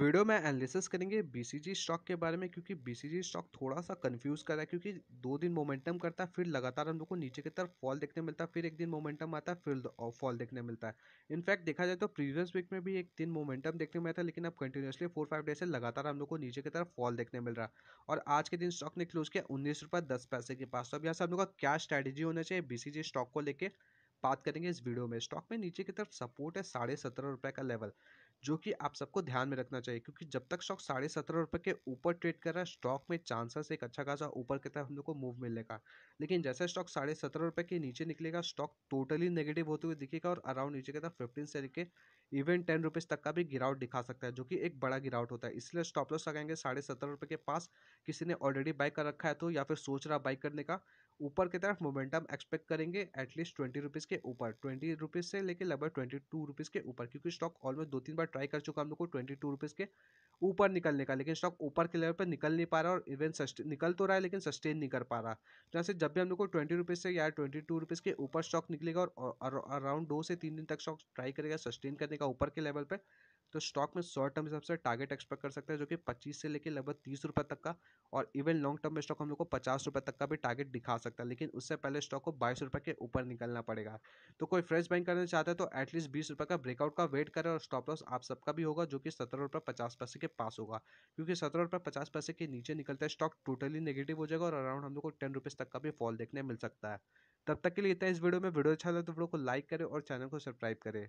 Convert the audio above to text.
video में analysis करेंगे BCG stock के बारे में क्योंकि बीसीजी स्टॉक थोड़ा सा कंफ्यूज कर रहा है क्योंकि दो दिन मोमेंटम करता है फिर लगातार हम लोग को नीचे की तरफ फॉल देखने मिलता है फिर एक दिन मोमेंटम आता है फिर फॉल देखने मिलता है इनफैक्ट देखा जाए तो प्रीवियस वीक में भी एक दिन मोमेंटम देखने मिला था लेकिन अब कंटिन्यूसली फोर फाइव डेज से लगातार हम लोग को नीचे की तरफ फॉल देखने मिल रहा है और आज के दिन स्टॉक ने क्लोज किया उन्नीस रुपये दस पैसे के पास तो अब यहाँ से हम लोग का क्या स्ट्रैटेजी होना चाहिए बीसीजी स्टॉक को लेकर बात करेंगे इस वीडियो में स्टॉक में नीचे की तरफ सपोर्ट है साढ़े सत्रह रुपये का लेवल जो कि आप सबको ध्यान में रखना चाहिए क्योंकि जब तक स्टॉक साढ़े सत्रह रुपये के ऊपर ट्रेड कर रहा है स्टॉक में चांसेस एक अच्छा खासा ऊपर की तरफ हम लोग को मूव मिलने का लेकिन जैसे स्टॉक साढ़े सत्रह रुपये के नीचे निकलेगा स्टॉक टोटली नेगेटिव होते हुए दिखेगा और अराउंड नीचे की तरफ फिफ्टीन से लेके इवन टेन रुपीज़ तक का भी गिरावट दिखा सकता है जो कि एक बड़ा गिरावट होता है इसलिए स्टॉप लॉस लगाएंगे साढ़े सत्रह रुपये के पास किसी ने ऑलरेडी बाई कर रखा है तो या फिर सोच रहा बाई करने का ऊपर की तरफ मोमेंटम एक्सपेक्ट करेंगे एटलीस्ट ट्वेंटी रुपीज़ के ऊपर ट्वेंटी रुपीज़ से लेकर लगभग ट्वेंटी टू रुपीज़ के ऊपर क्योंकि स्टॉक ऑलमोस्ट दो तीन बार ट्राई कर चुका हम लोग को ट्वेंटी टू रुपीज़ के ऊपर निकलने का लेकिन स्टॉक ऊपर के लेवल पर निकल नहीं पा रहा और इवन निकल तो रहा है लेकिन सस्टेन नहीं कर पा रहा जहाँ तो से जब भी हम लोग को ट्वेंटी रुपीज़ से या ट्वेंटी टू रुपीज़ के ऊपर स्टॉक निकलेगा और अराउंड दो से तीन दिन तक स्टॉक ट्राई करेगा सस्टेन करने का ऊपर के लेवल पर तो स्टॉक में शॉर्ट टर्म हिसाब से टारगेट एक्सपेक्ट कर सकते हैं जो कि पच्चीस से लेकर लगभग तीस रुपये तक का और इवन लॉन्ग टर्म में स्टॉक हम लोग को पचास रुपये तक का भी टारगेट दिखा सकता है लेकिन उससे पहले स्टॉक को बाईस रुपये के ऊपर निकलना पड़ेगा तो कोई फ्रेश बाइंग करना चाहता है तो एटलीस्ट बीस रुपये का ब्रेकआउट का वेट करें और स्टॉप लॉस आप सबका भी होगा जो कि सत्रह रुपये पचास पैसे के पास होगा क्योंकि सत्रह रुपये पचास पैसे के नीचे निकलता है स्टॉक टोटली नेगेटिव हो जाएगा और अराउंड हम लोग को टेन रुपीज़ तक का भी फॉल देखने मिल सकता है तब तक के लिए इतना इस वीडियो में वीडियो अच्छा लगे तो वीडियो को लाइक करें और चैनल को सब्सक्राइब करें